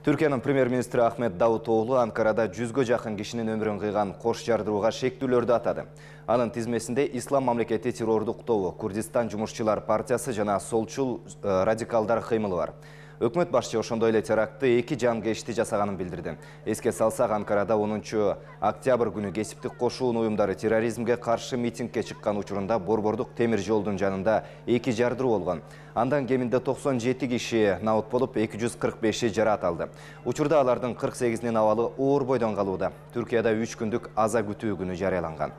Түркияның премьер Ахмет ахмед даутоглу анкарада жүзгө жақын кишинин өмүрүн кыйган кош жардырууга шектүүлөрдү атады анын тизмесинде ислам мамлекети террордук тобу курдистан жумушчулар партиясы жана солчул радикалдар кыймылы бар Өкмөт башчы ошондой эле терактты эки жасағанын жасаганын билдирди. Эске салсак, Анкарада 10 октябр күнү кесиптик қошуын уюмдары терроризмге каршы митингке чыккан учурунда Борбордук темир жолдун жанында эки жардыруу болгон. Андан кеминде 97 киши наут болуп, 245-и жараат алды. Учурда алардын 48 нен абалы оор бойдон калууда. Түркияда 3 күндүк аза күтүү күнү жарыяланган.